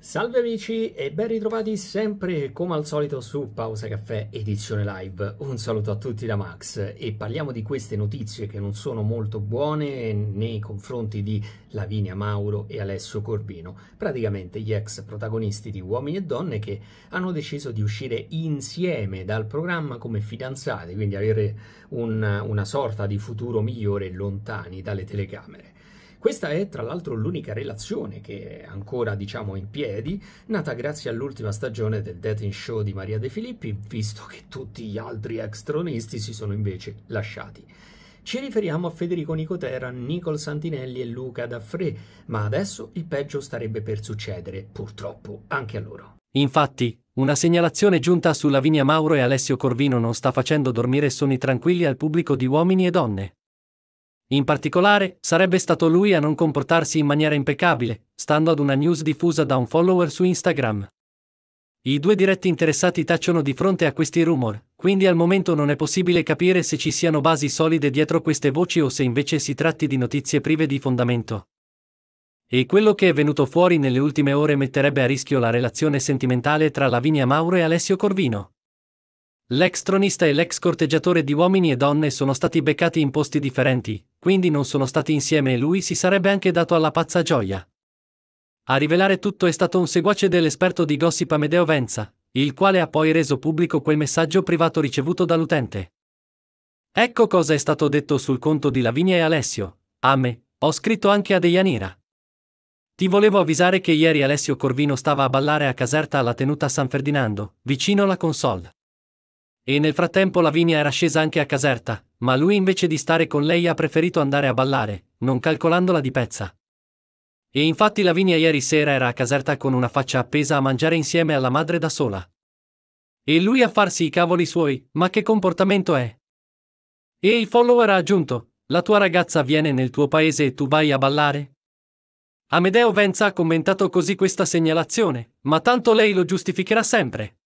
Salve amici e ben ritrovati sempre come al solito su Pausa Caffè edizione live. Un saluto a tutti da Max e parliamo di queste notizie che non sono molto buone nei confronti di Lavinia Mauro e Alessio Corbino, praticamente gli ex protagonisti di Uomini e Donne che hanno deciso di uscire insieme dal programma come fidanzati, quindi avere un, una sorta di futuro migliore lontani dalle telecamere. Questa è tra l'altro l'unica relazione che è ancora diciamo in piedi, nata grazie all'ultima stagione del dating show di Maria De Filippi, visto che tutti gli altri ex tronisti si sono invece lasciati. Ci riferiamo a Federico Nicotera, Nicole Santinelli e Luca Daffré, ma adesso il peggio starebbe per succedere, purtroppo, anche a loro. Infatti, una segnalazione giunta su Lavinia Mauro e Alessio Corvino non sta facendo dormire sonni tranquilli al pubblico di uomini e donne. In particolare, sarebbe stato lui a non comportarsi in maniera impeccabile, stando ad una news diffusa da un follower su Instagram. I due diretti interessati tacciono di fronte a questi rumor, quindi al momento non è possibile capire se ci siano basi solide dietro queste voci o se invece si tratti di notizie prive di fondamento. E quello che è venuto fuori nelle ultime ore metterebbe a rischio la relazione sentimentale tra Lavinia Mauro e Alessio Corvino. L'ex tronista e l'ex corteggiatore di uomini e donne sono stati beccati in posti differenti, quindi non sono stati insieme e lui si sarebbe anche dato alla pazza gioia. A rivelare tutto è stato un seguace dell'esperto di gossip Amedeo Venza, il quale ha poi reso pubblico quel messaggio privato ricevuto dall'utente. Ecco cosa è stato detto sul conto di Lavinia e Alessio. A me, ho scritto anche a Deianira. Ti volevo avvisare che ieri Alessio Corvino stava a ballare a Caserta alla tenuta San Ferdinando, vicino alla console. E nel frattempo Lavinia era scesa anche a Caserta, ma lui invece di stare con lei ha preferito andare a ballare, non calcolandola di pezza. E infatti Lavinia ieri sera era a Caserta con una faccia appesa a mangiare insieme alla madre da sola. E lui a farsi i cavoli suoi, ma che comportamento è? E il follower ha aggiunto, la tua ragazza viene nel tuo paese e tu vai a ballare? Amedeo Venza ha commentato così questa segnalazione, ma tanto lei lo giustificherà sempre.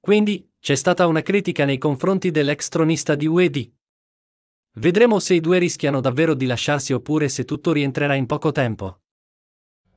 Quindi, c'è stata una critica nei confronti dell'ex tronista di UED. Vedremo se i due rischiano davvero di lasciarsi oppure se tutto rientrerà in poco tempo.